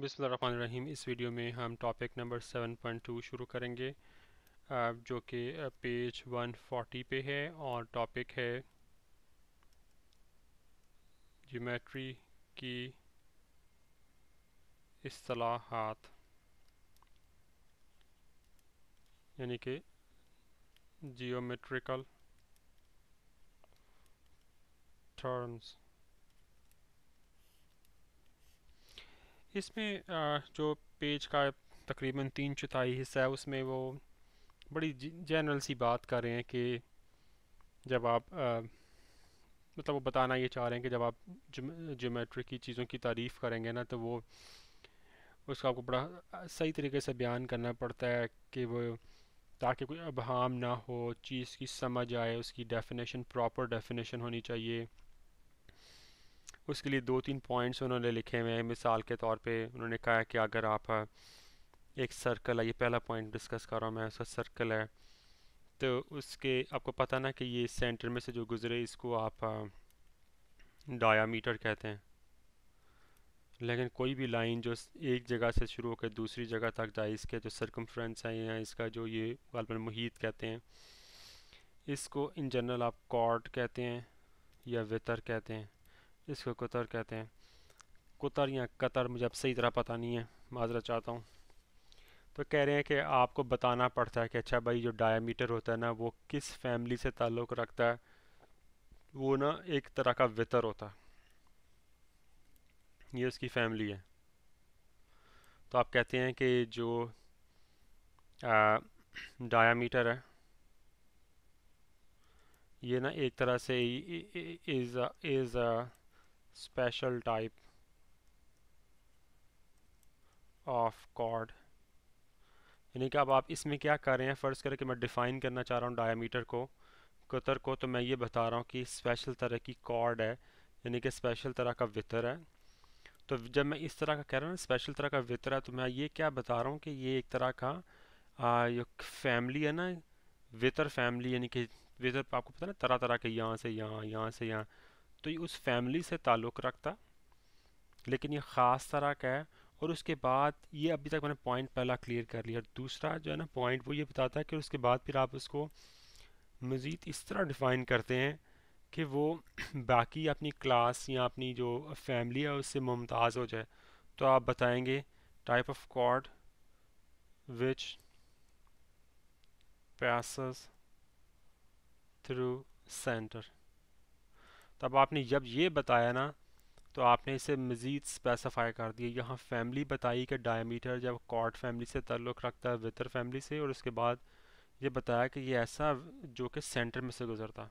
बिसमीम इस वीडियो में हम टॉपिक नंबर 7.2 शुरू करेंगे जो कि पेज 140 पे है और टॉपिक है जीमेट्री की असलाहत यानी कि जियोमेट्रिकल टर्म्स इसमें जो पेज का तकरीबन तीन चौथाई हिस्सा है उसमें वो बड़ी जनरल सी बात कर रहे हैं कि जब आप आ, मतलब वो बताना ये चाह रहे हैं कि जब आप ज्योमेट्री की चीज़ों की तारीफ़ करेंगे ना तो वो उसका आपको बड़ा सही तरीके से बयान करना पड़ता है कि वो ताकि कोई हाम ना हो चीज़ की समझ आए उसकी डेफिनेशन प्रॉपर डेफिनेशन होनी चाहिए उसके लिए दो तीन पॉइंट्स उन्होंने लिखे हुए हैं मिसाल के तौर पे उन्होंने कहा कि अगर आप एक सर्कल है ये पहला पॉइंट डिस्कस कर रहा हूँ मैं उसका सर्कल है तो उसके आपको पता ना कि ये सेंटर में से जो गुजरे इसको आप डायामीटर कहते हैं लेकिन कोई भी लाइन जो एक जगह से शुरू होकर दूसरी जगह तक जाए इसके जो सरकमफ्रेंस है या इसका जो ये गलबन मुहित कहते हैं इसको इन जनरल आप कॉर्ड कहते हैं या वितर कहते हैं इसको कुतर कहते हैं कुतर या कतर मुझे अब सही तरह पता नहीं है माजरा चाहता हूँ तो कह रहे हैं कि आपको बताना पड़ता है कि अच्छा भाई जो डायमीटर होता है ना वो किस फैमिली से ताल्लुक़ रखता है वो ना एक तरह का वितर होता है ये उसकी फैमिली है तो आप कहते हैं कि जो डायमीटर है ये ना एक तरह से is is special type of chord यानी कि अब आप इसमें क्या कर रहे हैं फ़र्ज़ करें कि मैं डिफ़ाइन करना चाह रहा हूँ डायामीटर को कतर को तो मैं ये बता रहा हूँ कि स्पेशल तरह की कॉर्ड है यानी कि स्पेशल तरह का वितर है तो जब मैं इस तरह का कह रहा हूँ स्पेशल तरह का वितर है तो मैं ये क्या बता रहा हूँ कि ये एक तरह का आ, ये फैमिली है ना वितर फैमिली यानी कि वितर आपको पता ना तरह तरह के यहाँ से यहाँ यहाँ से यहाँ तो ये उस फैमिली से ताल्लुक़ रखता लेकिन ये ख़ास तरह का है और उसके बाद ये अभी तक मैंने पॉइंट पहला क्लियर कर लिया और दूसरा जो है ना पॉइंट वो ये बताता है कि उसके बाद फिर आप उसको मज़ीद इस तरह डिफ़ाइन करते हैं कि वो बाकी अपनी क्लास या अपनी जो फैमिली है उससे मुमताज़ हो जाए तो आप बताएंगे टाइप ऑफ कॉर्ड विच पैस थ्रू सेंटर तब आपने जब ये बताया ना तो आपने इसे मज़ीद स्पेसिफाई कर दिया यहाँ फैमिली बताई कि डायमीटर जब कॉर्ड फैमिली से तल्लुक़ रखता है वितर फैमिली से और उसके बाद ये बताया कि ये ऐसा जो कि सेंटर में से गुज़रता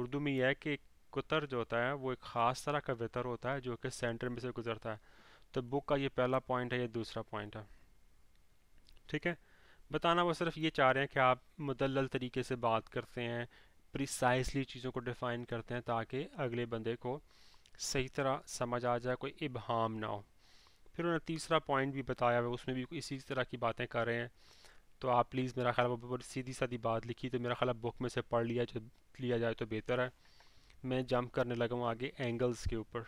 उर्दू में यह है कि कुतर जो होता है वो एक ख़ास तरह का वितर होता है जो कि सेंटर में से गुज़रता है तो बुक का ये पहला पॉइंट है ये दूसरा पॉइंट है ठीक है बताना वो सिर्फ ये चाह रहे हैं कि आप मुदल तरीके से बात करते हैं प्रिसाइसली चीज़ों को डिफ़ाइन करते हैं ताकि अगले बंदे को सही तरह समझ आ जाए कोई इबहाम ना हो फिर उन्होंने तीसरा पॉइंट भी बताया हुआ उसमें भी इसी तरह की बातें कर रहे हैं तो आप प्लीज़ मेरा ख्याल सीधी सादी बात लिखी तो मेरा ख्याल बुक में से पढ़ लिया जो लिया जाए तो बेहतर है मैं जंप करने लगा हूँ आगे एंगल्स के ऊपर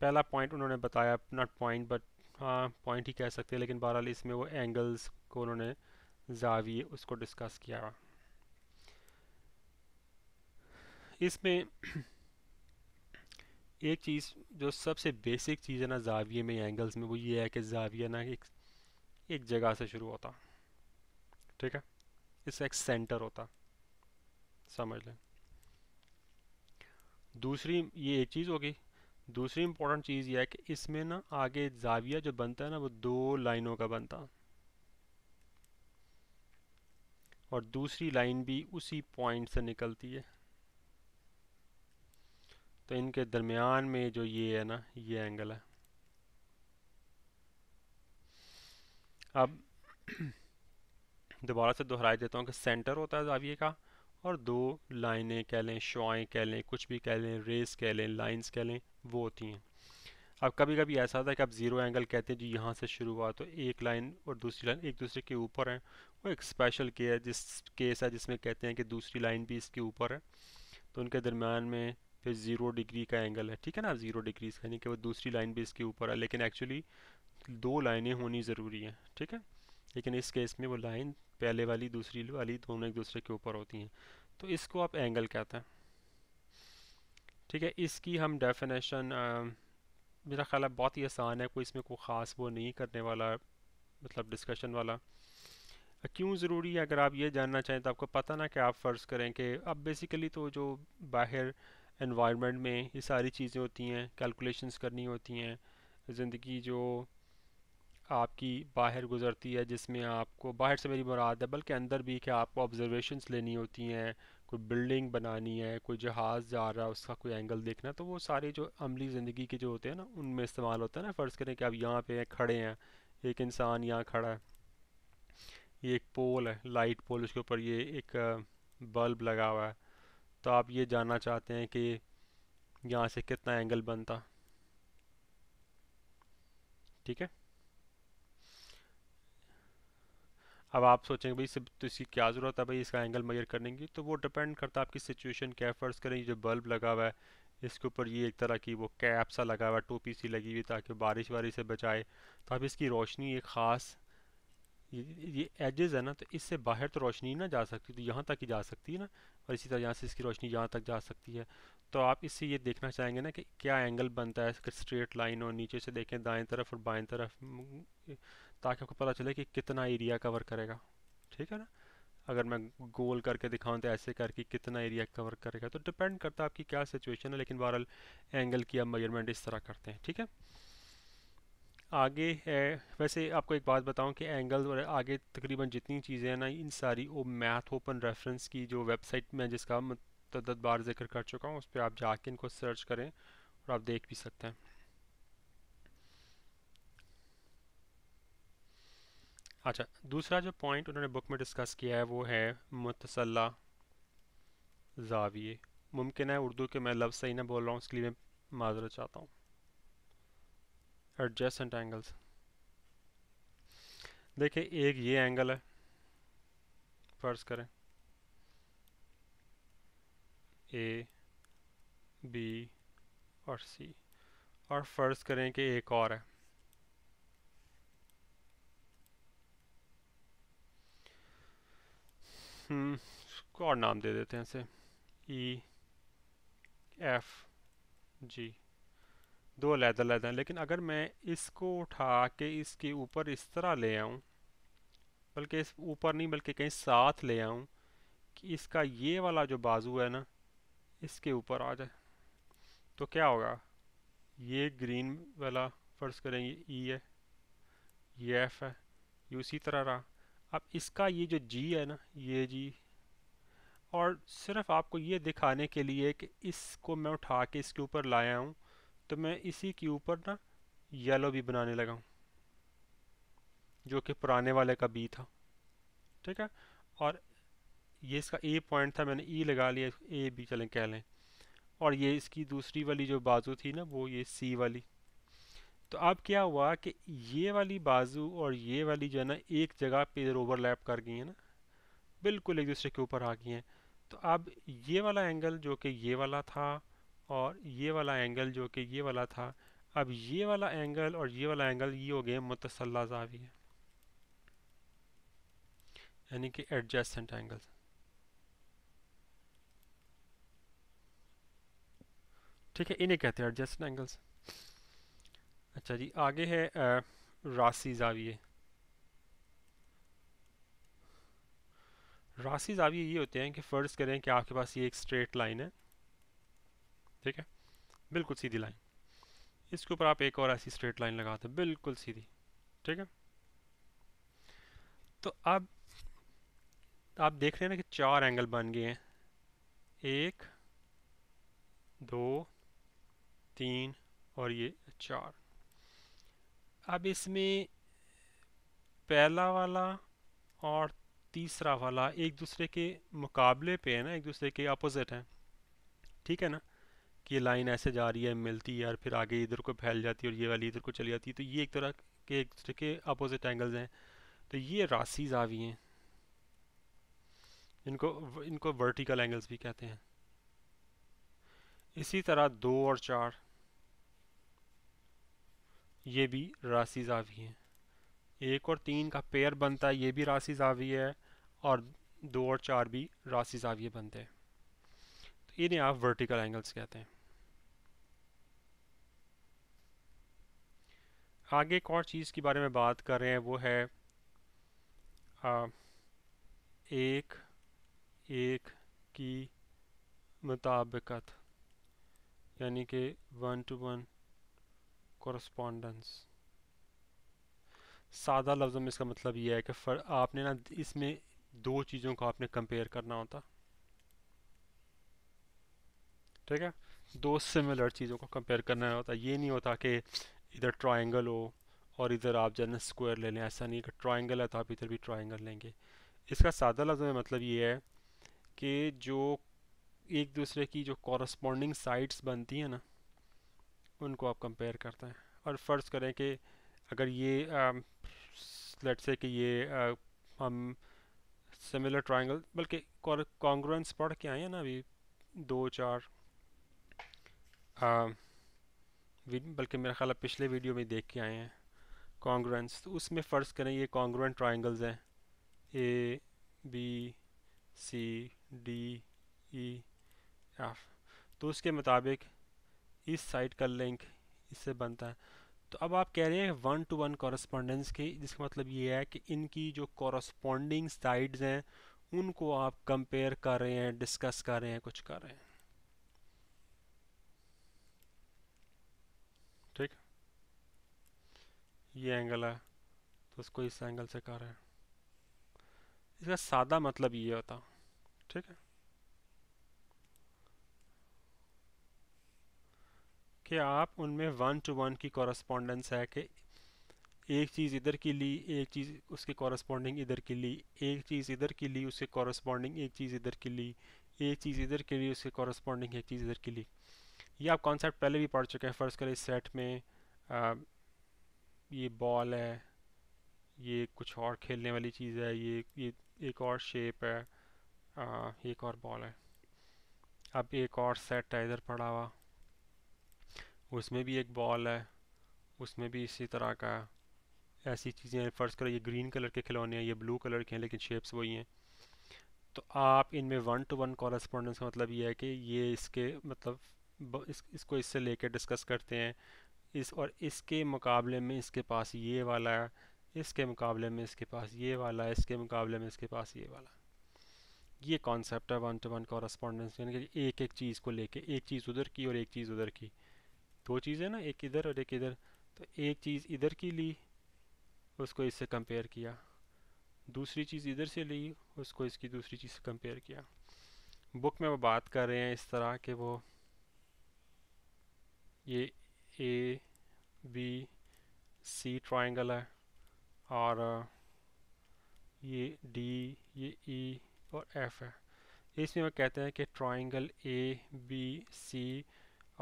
पहला पॉइंट उन्होंने बताया नॉट पॉइंट बट हाँ पॉइंट ही कह सकते हैं लेकिन बहरहाल इसमें वो एंगल्स को उन्होंने जाविए उसको डिस्कस किया इसमें एक चीज़ जो सबसे बेसिक चीज़ है ना जाविये में एंगल्स में वो ये है कि जाविया ना एक एक जगह से शुरू होता ठीक है इससे एक सेंटर होता समझ लें दूसरी ये एक चीज़ होगी दूसरी इम्पोर्टेंट चीज़ यह है कि इसमें ना आगे जाविया जो बनता है ना वो दो लाइनों का बनता और दूसरी लाइन भी उसी पॉइंट से निकलती है तो इनके दरमियान में जो ये है ना ये एंगल है अब दोबारा से दोहराई देता हूँ कि सेंटर होता है जाविए का और दो लाइनें कह लें शुआएँ कह लें कुछ भी कह लें रेस कह लें लाइंस कह लें वो होती हैं अब कभी कभी ऐसा होता है कि आप ज़ीरो एंगल कहते हैं जो यहाँ से शुरू हुआ तो एक लाइन और दूसरी लाइन एक दूसरे के ऊपर है वो एक स्पेशल के है जिस केस है जिसमें कहते हैं कि दूसरी लाइन भी इसके ऊपर है तो उनके दरमियान में फिर ज़ीरो डिग्री का एंगल है ठीक है ना ज़ीरो डिग्री का यानी कि वो दूसरी लाइन भी इसके ऊपर है लेकिन एक्चुअली दो लाइनें होनी ज़रूरी हैं ठीक है लेकिन इस केस में वो लाइन पहले वाली दूसरी वाली दोनों एक दूसरे के ऊपर होती हैं तो इसको आप एंगल कहते हैं ठीक है इसकी हम डेफिनेशन मेरा ख्याल है बहुत ही आसान है कोई इसमें कोई ख़ास वो नहीं करने वाला मतलब डिस्कशन वाला क्यों ज़रूरी है अगर आप ये जानना चाहें तो आपको पता ना कि आप फ़र्ज़ करें कि अब बेसिकली तो जो बाहर एनवायरनमेंट में ये सारी चीज़ें होती हैं कैलकुलेशंस करनी होती हैं ज़िंदगी जो आपकी बाहर गुजरती है जिसमें आपको बाहर से मेरी मुराद है बल्कि अंदर भी कि आपको ऑब्जर्वेशंस लेनी होती हैं कोई बिल्डिंग बनानी है कोई जहाज़ जा रहा है उसका कोई एंगल देखना तो वो सारे जो अमली ज़िंदगी के जो होते हैं ना उनमें इस्तेमाल होता है ना फ़र्ज़ करें कि आप यहाँ पे खड़े हैं एक इंसान यहाँ खड़ा है ये एक पोल है लाइट पोल उसके ऊपर ये एक बल्ब लगा हुआ है तो आप ये जानना चाहते हैं कि यहाँ से कितना एंगल बनता ठीक है अब आप सोचेंगे भाई सब तो इसकी क्या ज़रूरत है भाई इसका एंगल मेजर करने की तो वो डिपेंड करता है आपकी सिचुएशन क्या फर्ज करें जो बल्ब लगा हुआ है इसके ऊपर ये एक तरह की वो कैप सा लगा हुआ है टोपी सी लगी हुई ताकि बारिश वारिश से बचाए तो आप इसकी रोशनी एक ख़ास ये एजेस है ना तो इससे बाहर तो रोशनी ना जा सकती तो यहाँ तक ही जा सकती है ना और इसी तरह यहाँ से इसकी रोशनी यहाँ तक जा सकती है तो आप इससे ये देखना चाहेंगे ना कि क्या एंगल बनता है स्ट्रेट लाइन और नीचे से देखें दाएं तरफ और बाएं तरफ ताकि आपको पता चले कि कितना एरिया कवर करेगा ठीक है ना अगर मैं गोल करके दिखाऊँ तो ऐसे करके कितना एरिया कवर करेगा तो डिपेंड करता है आपकी क्या सिचुएशन है लेकिन बहरहाल एंगल की आप मेजरमेंट इस तरह करते हैं ठीक है आगे है वैसे आपको एक बात बताऊं कि एंगल और आगे तकरीबन जितनी चीज़ें हैं ना इन सारी वो मैथ ओपन रेफरेंस की जो वेबसाइट में जिसका मतदद बार जिक्र कर चुका हूँ उस पर आप जाके इनको सर्च करें और आप देख भी सकते हैं अच्छा दूसरा जो पॉइंट उन्होंने बुक में डिस्कस किया है वो है मुतसल्ला जाविए मुमकिन है उर्दू के मैं लफ्ज़ सही ना बोल रहा हूँ इसके लिए मैं माजरत चाहता हूँ एडजेसेंट एंगल्स देखिए एक ये एंगल है फर्ज करें ए बी और सी और फर्ज करें कि एक और है हम्म, और नाम दे देते हैं इसे ई एफ जी दो लहदा लहदा लेकिन अगर मैं इसको उठा के इसके ऊपर इस तरह ले आऊँ बल्कि इस ऊपर नहीं बल्कि कहीं साथ ले आऊँ कि इसका ये वाला जो बाजू है ना इसके ऊपर आ जाए तो क्या होगा ये ग्रीन वाला फ़र्ज़ करेंगे ई e है ये एफ है ये उसी तरह रहा अब इसका ये जो जी है ना ये जी और सिर्फ आपको ये दिखाने के लिए कि इसको मैं उठा के इसके ऊपर लाया हूँ तो मैं इसी के ऊपर ना येलो भी बनाने लगा हूँ जो कि पुराने वाले का बी था ठीक है और ये इसका ए पॉइंट था मैंने ई e लगा लिया ए बी चलें कह लें और ये इसकी दूसरी वाली जो बाजू थी ना वो ये सी वाली तो अब क्या हुआ कि ये वाली बाजू और ये वाली जो है ना एक जगह पे ओवरलैप कर गई है ना बिल्कुल एक दूसरे के ऊपर आ गई हैं तो अब ये वाला एंगल जो कि ये वाला था और ये वाला एंगल जो कि ये वाला था अब ये वाला एंगल और ये वाला एंगल ये हो गए मुतसल्ला जाविया यानी कि एडजस्टेंट एंगल ठीक है इन्हें कहते हैं एडजस्टेंट एंगल्स अच्छा जी आगे है आ, रासी जाविए रासी जाविए ये होते हैं कि फ़र्ज़ करें कि आपके पास ये एक स्ट्रेट लाइन है ठीक है बिल्कुल सीधी लाइन इसके ऊपर आप एक और ऐसी स्ट्रेट लाइन लगाते हैं बिल्कुल सीधी ठीक है तो अब आप देख रहे हैं ना कि चार एंगल बन गए हैं एक दो तीन और ये चार अब इसमें पहला वाला और तीसरा वाला एक दूसरे के मुकाबले पे है ना एक दूसरे के अपोजिट हैं ठीक है ना कि ये लाइन ऐसे जा रही है मिलती है और फिर आगे इधर को फैल जाती है और ये वाली इधर को चली जाती है तो ये एक तरह के एक तरह के अपोजिट एंगल्स हैं तो ये राशिज़ आवी हैं इनको इनको वर्टिकल एंगल्स भी कहते हैं इसी तरह दो और चार ये भी राशि जावी हैं एक और तीन का पेयर बनता है ये भी राशि जावी है और दो और चार भी राशि जाविये बनते हैं तो इन्हें आप वर्टिकल एंगल्स कहते हैं आगे एक और चीज़ के बारे में बात कर रहे हैं वो है आ, एक एक की मुताबिकत यानी कि वन टू वन कॉरस्पॉन्डेंस सादा लफ्ज़ों में इसका मतलब ये है कि फर, आपने ना इसमें दो चीज़ों को आपने कंपेयर करना होता ठीक है दो सिमिलर चीज़ों को कंपेयर करना होता ये नहीं होता कि इधर ट्राइंगल हो और इधर आप जो है स्क्वायर ले लें ऐसा नहीं कि ट्राइंगल है तो आप इधर भी ट्राइंगल लेंगे इसका सादा लफ्ज में मतलब ये है कि जो एक दूसरे की जो कॉरस्पॉन्डिंग साइड्स बनती हैं ना उनको आप कंपेयर करते हैं और फ़र्ज़ करें कि अगर ये लेट्स से कि ये आ, हम सिमिलर ट्राइंगल बल्कि कॉन्ग्रेंस पढ़ के आए हैं ना अभी दो चार आ, बल्कि मेरा ख्याल आप पिछले वीडियो में देख के आए हैं कॉन्ग्रेंस तो उसमें फ़र्ज़ करें ये कॉन्ग्रेंट ट्राइंगल्स हैं A B C D E F तो उसके मुताबिक इस साइड का लिंक इससे बनता है तो अब आप कह रहे हैं वन टू वन कॉरस्पॉन्डेंस की जिसका मतलब ये है कि इनकी जो कॉरस्पॉन्डिंग साइड्स हैं उनको आप कंपेयर कर रहे हैं डिस्कस कर रहे हैं कुछ कर रहे हैं ये एंगल है तो उसको इस एंगल से कर रहे हैं इसका सादा मतलब ये होता ठीक है कि आप उनमें वन टू वन की कॉरस्पॉन्डेंस है कि एक चीज़ इधर की ली एक चीज़ उसके कॉरस्पॉन्डिंग इधर की ली एक चीज़ इधर की ली उसके कॉरस्पॉन्डिंग एक चीज़ इधर की ली एक चीज़ इधर की ली उसके कॉरस्पॉन्डिंग एक चीज़ इधर की ली ये आप कॉन्सेप्ट पहले भी पढ़ चुके हैं फर्स्ट कर इस सेट में ये बॉल है ये कुछ और खेलने वाली चीज़ है ये ये एक और शेप है आ, एक और बॉल है अब एक और सेट है इधर पड़ा हुआ उसमें भी एक बॉल है उसमें भी इसी तरह का ऐसी चीज़ें फ़र्ज़ करो ये ग्रीन कलर के खिलौने हैं ये ब्लू कलर के हैं लेकिन शेप्स वही हैं तो आप इनमें वन टू वन कॉरस्पॉन्डेंस का मतलब ये है कि ये इसके मतलब इस, इसको इससे लेके डिस्कस करते हैं इस और इसके मुकाबले में इसके पास ये वाला है इसके मुकाबले में इसके पास ये वाला है इसके मुकाबले में इसके पास ये वाला ये कॉन्सेप्ट है वन टू वन कॉरस्पॉन्डेंस यानी कि एक एक चीज़ को लेके एक चीज़ उधर की और एक चीज़ उधर की दो चीज़ें ना एक इधर और एक इधर तो एक चीज़ इधर की ली उसको इससे कंपेयर किया दूसरी चीज़ इधर से ली उसको इसकी दूसरी चीज़ से कंपेयर किया बुक में वो बात कर रहे हैं इस तरह कि वो ये ए बी सी ट्राइंगल है और ये डी ये ई e और एफ है इसमें वो कहते हैं कि ट्राइंगल ए बी सी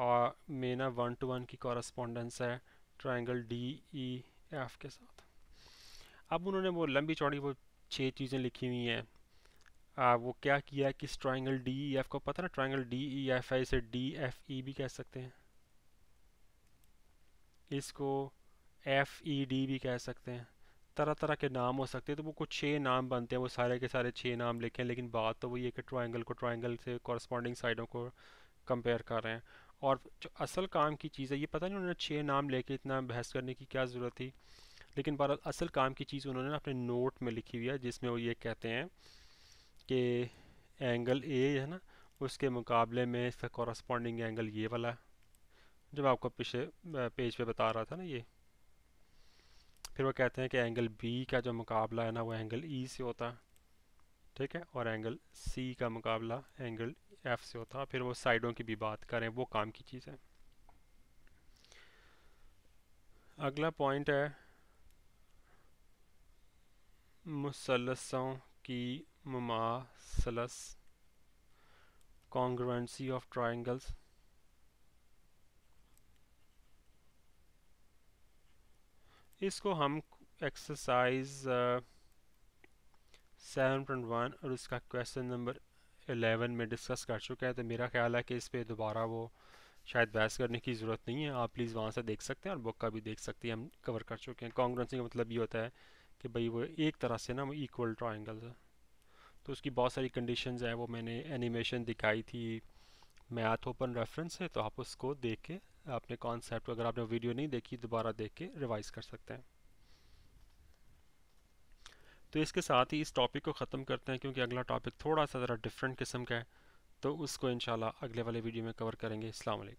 और में ना वन टू वन की कॉरस्पॉन्डेंस है ट्राइंगल डी ई एफ के साथ अब उन्होंने वो लंबी चौड़ी वो छः चीज़ें लिखी हुई हैं वो क्या किया है कि ट्राइंगल डी ई एफ को पता ना ट्राइंगल डी ई एफ है इसे डी एफ ई भी कह सकते हैं इसको एफ़ ई डी भी कह सकते हैं तरह तरह के नाम हो सकते हैं तो वो कुछ छः नाम बनते हैं वो सारे के सारे छः नाम लिखे हैं लेकिन बात तो वही है कि ट्राइंगल को ट्राइंगल से कॉरस्पॉन्डिंग साइडों को कंपेयर कर रहे हैं और जो असल काम की चीज़ है ये पता नहीं उन्होंने छः नाम लेके इतना बहस करने की क्या ज़रूरत थी लेकिन बार असल काम की चीज़ उन्होंने अपने नोट में लिखी हुई है जिसमें वो ये कहते हैं कि एंगल ए है ना उसके मुकाबले में इसका कॉरस्पॉन्डिंग एंगल ये वाला है जो मैं आपको पिछले पेज पे बता रहा था ना ये फिर वो कहते हैं कि एंगल बी का जो मुकाबला है ना वो एंगल ई e से होता है ठीक है और एंगल सी का मुकाबला एंगल एफ से होता है फिर वो साइडों की भी बात करें वो काम की चीज़ है अगला पॉइंट है मुसलसों की मुमासलस कॉन्ग्रेंसी ऑफ ट्राइंगल्स इसको हम एक्सरसाइज सेवन पॉइंट वन और उसका क्वेश्चन नंबर एलेवन में डिस्कस कर चुका है तो मेरा ख्याल है कि इस पर दोबारा वो शायद बहस करने की ज़रूरत नहीं है आप प्लीज़ वहाँ से देख सकते हैं और बुक का भी देख सकते हैं हम कवर कर चुके हैं कॉन्ग्रेंसिंग का मतलब ये होता है कि भाई वो एक तरह से ना वो इक्वल ट्राइंगल है तो उसकी बहुत सारी कंडीशंस हैं वो मैंने एनिमेशन दिखाई थी मैथ ओपन रेफरेंस है तो आप उसको देख के अपने कॉन्सेप्ट को अगर आपने वीडियो नहीं देखी दोबारा देख के रिवाइज़ कर सकते हैं तो इसके साथ ही इस टॉपिक को ख़त्म करते हैं क्योंकि अगला टॉपिक थोड़ा सा ज़रा डिफरेंट किस्म का है तो उसको इन अगले वाले वीडियो में कवर करेंगे अल्लाम